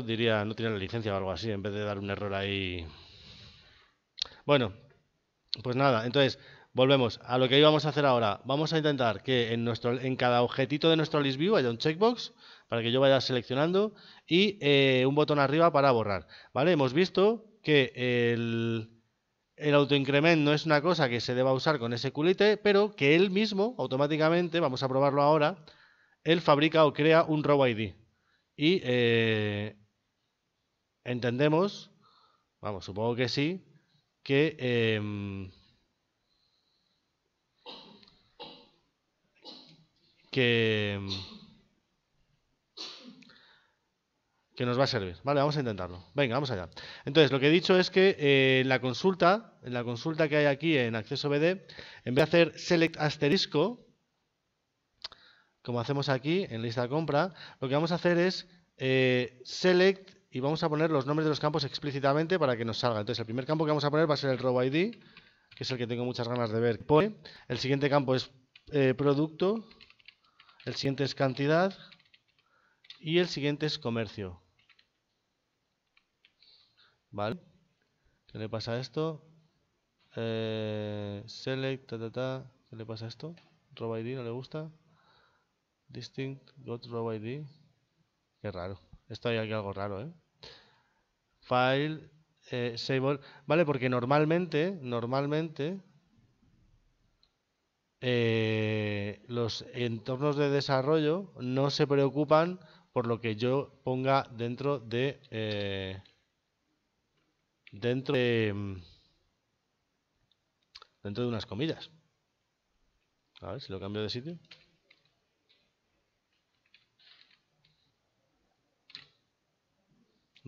diría, no tiene la licencia o algo así, en vez de dar un error ahí. Bueno, pues nada, entonces, volvemos a lo que íbamos a hacer ahora. Vamos a intentar que en, nuestro, en cada objetito de nuestro list view haya un checkbox para que yo vaya seleccionando y eh, un botón arriba para borrar. ¿Vale? Hemos visto que el, el autoincrement no es una cosa que se deba usar con ese culite, pero que él mismo, automáticamente, vamos a probarlo ahora, él fabrica o crea un row ID. Y eh, entendemos, vamos, supongo que sí, que, em, em, que, nos va a servir. Vale, vamos a intentarlo. Venga, vamos allá. Entonces, lo que he dicho es que eh, la consulta, en la consulta que hay aquí en acceso BD, en vez de hacer select asterisco, como hacemos aquí en lista de compra, lo que vamos a hacer es eh, select y vamos a poner los nombres de los campos explícitamente para que nos salga. Entonces, el primer campo que vamos a poner va a ser el row ID, que es el que tengo muchas ganas de ver. El siguiente campo es eh, producto, el siguiente es cantidad y el siguiente es comercio. ¿Vale? ¿Qué le pasa a esto? Eh, select, ta, ta, ta. ¿Qué le pasa a esto? Row ID, no le gusta. Distinct, got row ID. Qué raro. Esto hay aquí algo raro, ¿eh? File, eh, save Vale, porque normalmente, normalmente, eh, los entornos de desarrollo no se preocupan por lo que yo ponga dentro de... Eh, dentro de... dentro de unas comillas. A ver si lo cambio de sitio.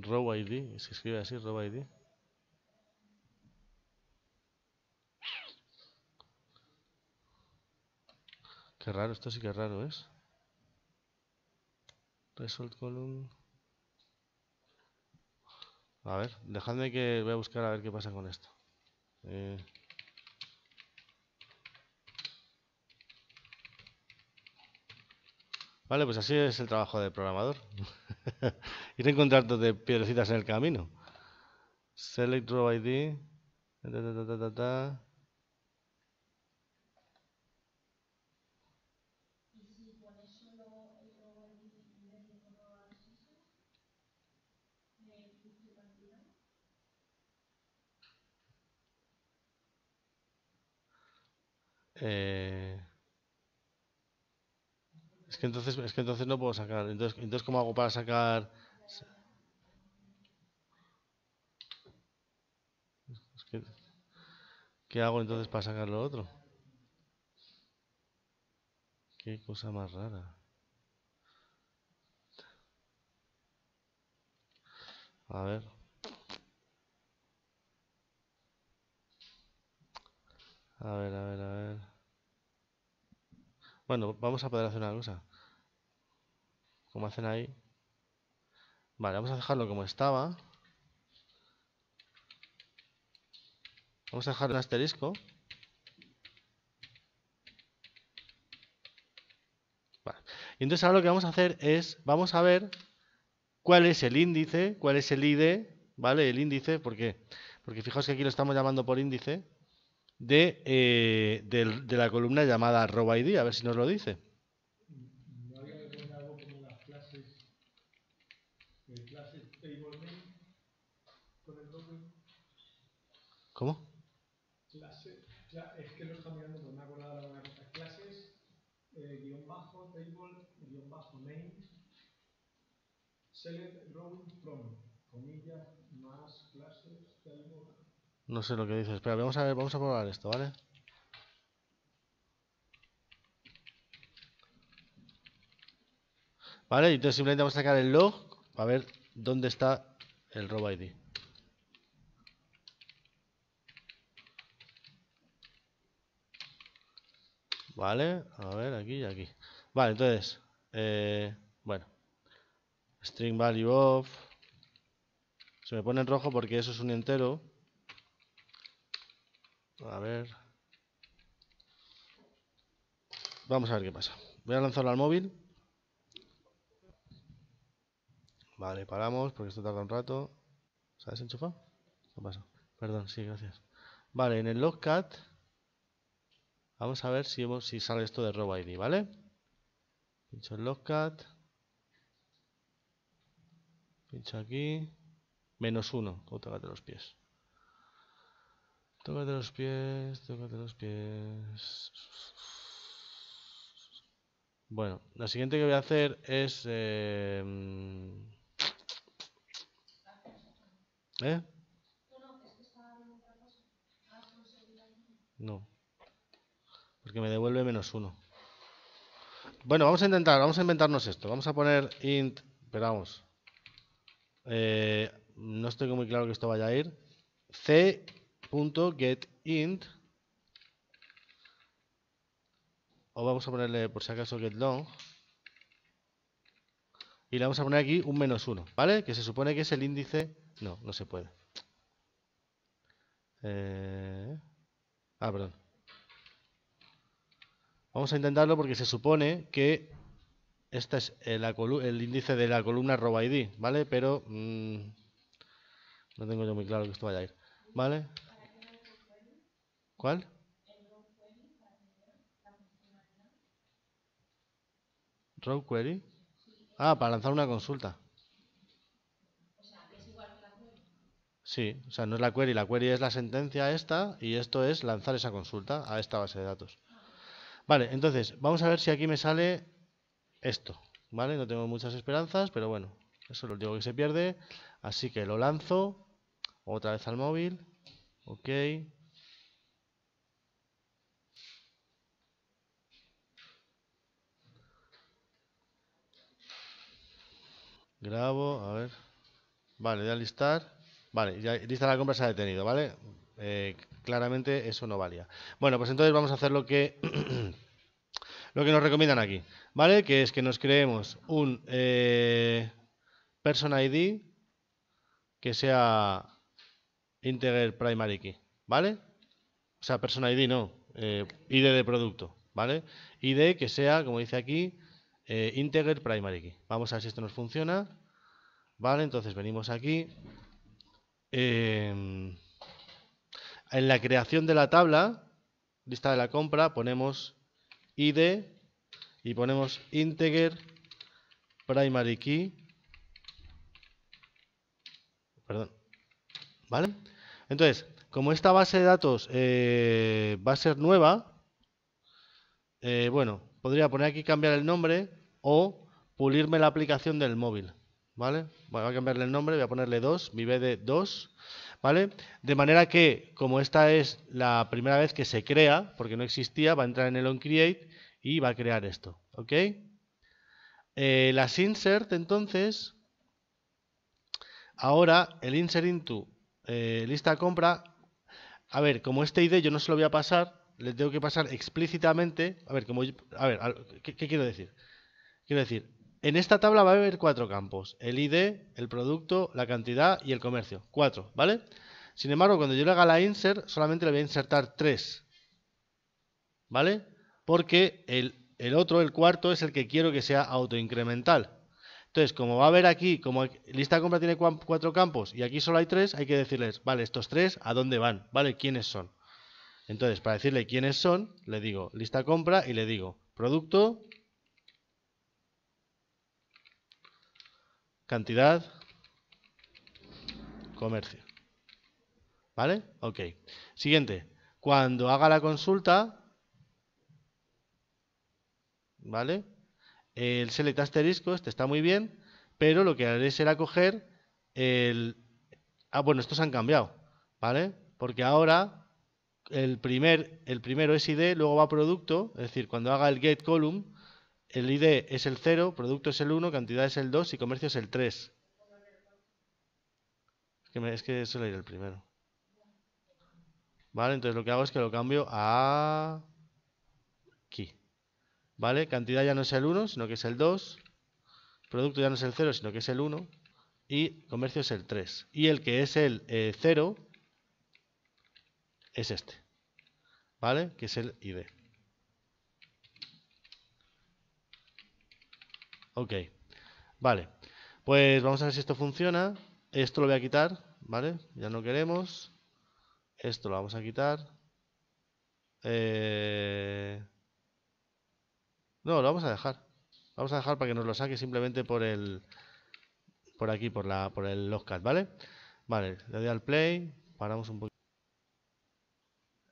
row ID, se escribe así, row ID. Qué raro, esto sí que raro es. Result column. A ver, dejadme que voy a buscar a ver qué pasa con esto. Eh. Vale, pues así es el trabajo del programador. ir de piedrecitas en el camino. Select Row ID. Eh, es que entonces es que entonces no puedo sacar. Entonces, entonces ¿cómo hago para sacar ¿Qué hago entonces para sacar lo otro? Qué cosa más rara. A ver. A ver, a ver, a ver. Bueno, vamos a poder hacer una cosa. Como hacen ahí, Vale, vamos a dejarlo como estaba. Vamos a dejar un asterisco. Y entonces ahora lo que vamos a hacer es, vamos a ver cuál es el índice, cuál es el ID, ¿vale? El índice, ¿por qué? Porque fijaos que aquí lo estamos llamando por índice de, eh, de la columna llamada arroba ID, a ver si nos lo dice. ¿Cómo? Clase, ya es que lo está mirando, con una colada, acordado de cosa. Clases, eh, guión bajo, table, guión bajo, main, select row from, comillas, más clases, table. No sé lo que dices. Espera, vamos a ver, vamos a probar esto, ¿vale? Vale, entonces simplemente vamos a sacar el log para ver dónde está el row ID. Vale, a ver, aquí y aquí. Vale, entonces, eh, bueno, string value of. Se me pone en rojo porque eso es un entero. A ver. Vamos a ver qué pasa. Voy a lanzarlo al móvil. Vale, paramos porque esto tarda un rato. ¿Sabes desenchufado? ¿Qué pasa? Perdón, sí, gracias. Vale, en el logcat Vamos a ver si, si sale esto de RoboID, ¿vale? Pincho en Logcat. Pincho aquí. Menos uno. O oh, tócate los pies. Tócate los pies, tócate los pies. Bueno, la siguiente que voy a hacer es... Eh, ¿Eh? No. Que me devuelve menos uno. Bueno, vamos a intentar, vamos a inventarnos esto. Vamos a poner int, esperamos. Eh, no estoy muy claro que esto vaya a ir. c.getInt o vamos a ponerle por si acaso getLong y le vamos a poner aquí un menos uno, ¿vale? Que se supone que es el índice... No, no se puede. Eh... Ah, perdón. Vamos a intentarlo porque se supone que este es el, eh, el índice de la columna rowID, id, ¿vale? Pero mm, no tengo yo muy claro que esto vaya a ir, ¿vale? ¿Cuál? Row query. Ah, para lanzar una consulta. Sí, o sea, no es la query, la query es la sentencia esta y esto es lanzar esa consulta a esta base de datos. Vale, entonces, vamos a ver si aquí me sale esto. Vale, no tengo muchas esperanzas, pero bueno, eso lo digo que se pierde. Así que lo lanzo otra vez al móvil. Ok. Grabo, a ver. Vale, ya listar. Vale, ya lista la compra se ha detenido, ¿vale? Eh, claramente eso no valía. Bueno, pues entonces vamos a hacer lo que, lo que nos recomiendan aquí, ¿vale? Que es que nos creemos un eh, person ID que sea integer primary key, ¿vale? O sea, person ID no, eh, ID de producto, ¿vale? ID que sea, como dice aquí, eh, integer primary key. Vamos a ver si esto nos funciona. Vale, entonces venimos aquí. Em, en la creación de la tabla, lista de la compra, ponemos id y ponemos integer primary key. Perdón. ¿Vale? Entonces, como esta base de datos eh, va a ser nueva, eh, bueno, podría poner aquí cambiar el nombre o pulirme la aplicación del móvil. ¿Vale? voy a cambiarle el nombre, voy a ponerle 2, mi bd 2. ¿vale? De manera que, como esta es la primera vez que se crea, porque no existía, va a entrar en el onCreate y va a crear esto, ¿ok? Eh, las insert, entonces, ahora el insert into eh, lista compra, a ver, como este ID yo no se lo voy a pasar, le tengo que pasar explícitamente, a ver, como a ver, ¿qué quiero decir? Quiero decir, en esta tabla va a haber cuatro campos, el ID, el producto, la cantidad y el comercio. Cuatro, ¿vale? Sin embargo, cuando yo le haga la insert, solamente le voy a insertar tres, ¿vale? Porque el, otro, el cuarto, es el que quiero que sea autoincremental. Entonces, como va a haber aquí, como lista de compra tiene cuatro campos y aquí solo hay tres, hay que decirles, vale, estos tres, ¿a dónde van? ¿Vale? ¿Quiénes son? Entonces, para decirle quiénes son, le digo lista compra y le digo producto, cantidad, comercio. ¿Vale? Ok. Siguiente. Cuando haga la consulta, ¿vale? El select asterisco, este está muy bien, pero lo que haré será coger el... Ah, bueno, estos han cambiado, ¿vale? Porque ahora el, primer, el primero es ID, luego va producto, es decir, cuando haga el get column, el ID es el 0, producto es el 1, cantidad es el 2 y comercio es el 3. Es que, suele ir el primero. Vale, entonces lo que hago es que lo cambio a... Aquí. Vale, cantidad ya no es el 1, sino que es el 2. Producto ya no es el 0, sino que es el 1. Y comercio es el 3. Y el que es el 0 es este. ¿Vale? Que es el ID. Ok, vale. Pues vamos a ver si esto funciona. Esto lo voy a quitar, ¿vale? Ya no queremos. Esto lo vamos a quitar. Eh, no, lo vamos a dejar. Vamos a dejar para que nos lo saque simplemente por el... Por aquí, por, la, por el logcat, ¿vale? Vale, le doy al play. Paramos un poquito.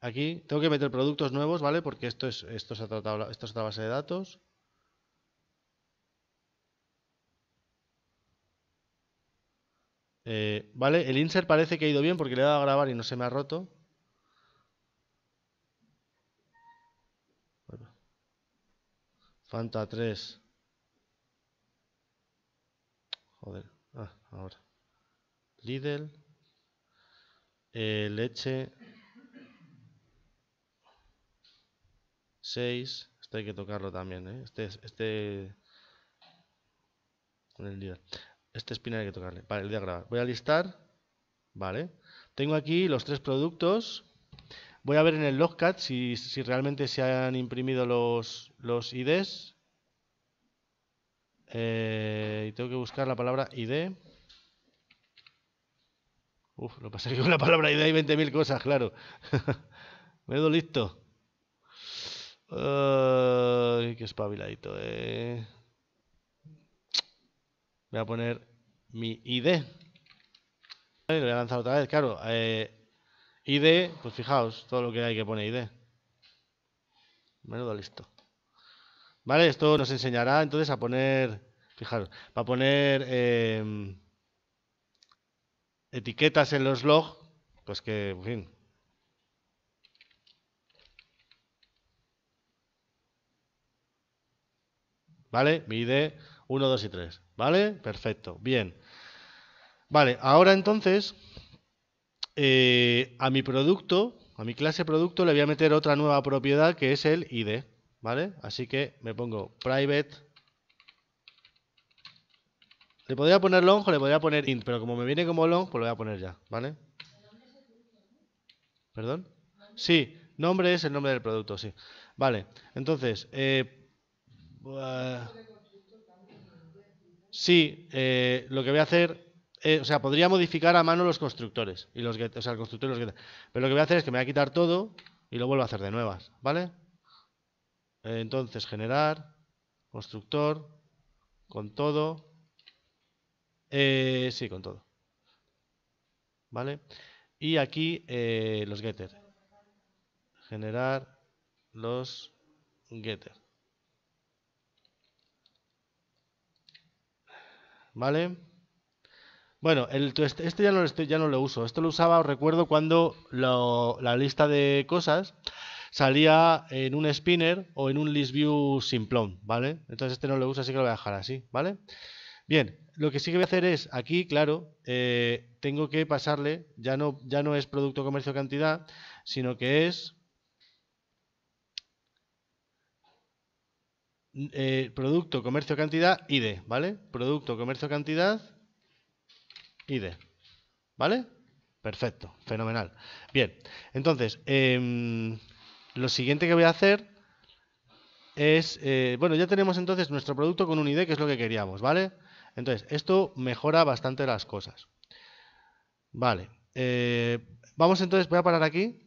Aquí tengo que meter productos nuevos, ¿vale? Porque esto es, esto esto es otra base de datos. Eh, vale, el insert parece que ha ido bien porque le he dado a grabar y no se me ha roto. Fanta 3. Joder, ah, ahora. Lidl. Eh, leche. 6. esto hay que tocarlo también, ¿eh? Este, este... Con el líder. Este spin hay que tocarle. Vale, el voy grabar. Voy a listar. Vale. Tengo aquí los tres productos. Voy a ver en el Logcat si, realmente se han imprimido los, los IDs. Eh, y tengo que buscar la palabra ID. Uf, lo pasé con la palabra ID hay 20.000 cosas, claro. Me doy listo. Que qué espabiladito, eh voy a poner mi ID. Lo voy a lanzar otra vez, claro. Eh, ID, pues fijaos, todo lo que hay que poner ID. Menudo listo. Vale, esto nos enseñará entonces a poner, fijaros, para a poner em, etiquetas en los logs, pues que, en fin, ¿vale? Mi ID 1, 2 y 3. ¿Vale? Perfecto. Bien. Vale, ahora entonces eh, a mi producto, a mi clase producto, le voy a meter otra nueva propiedad que es el ID. ¿Vale? Así que me pongo private. Le podría poner long o le podría poner int, pero como me viene como long, pues lo voy a poner ya. ¿Vale? ¿Perdón? Sí, nombre es el nombre del producto, sí. Vale, entonces, eh, Sí, eh, lo que voy a hacer, eh, o sea, podría modificar a mano los constructores y los o sea, el constructor y los Pero lo que voy a hacer es que me voy a quitar todo y lo vuelvo a hacer de nuevas, ¿vale? Eh, entonces, generar, constructor, con todo. sí, con todo. ¿Vale? Y aquí los getter. Generar los getter. ¿vale? Bueno, este ya no, lo ya no lo uso. Esto lo usaba, os recuerdo, cuando la lista de cosas salía en un spinner o en un list view simplón, ¿vale? Entonces este no lo uso, así que lo voy a dejar así, ¿vale? Bien, lo que sí que voy a hacer es, aquí, claro, eh, tengo que pasarle, ya no, ya no es producto, comercio, cantidad, sino que es Eh, producto, comercio, cantidad, ID, ¿vale? Producto, comercio, cantidad, ID, ¿vale? Perfecto, fenomenal. Bien, entonces, em, lo siguiente que voy a hacer es, eh, bueno, ya tenemos entonces nuestro producto con un ID, que es lo que queríamos, ¿vale? Entonces, esto mejora bastante las cosas. Vale, eh, vamos entonces, voy a parar aquí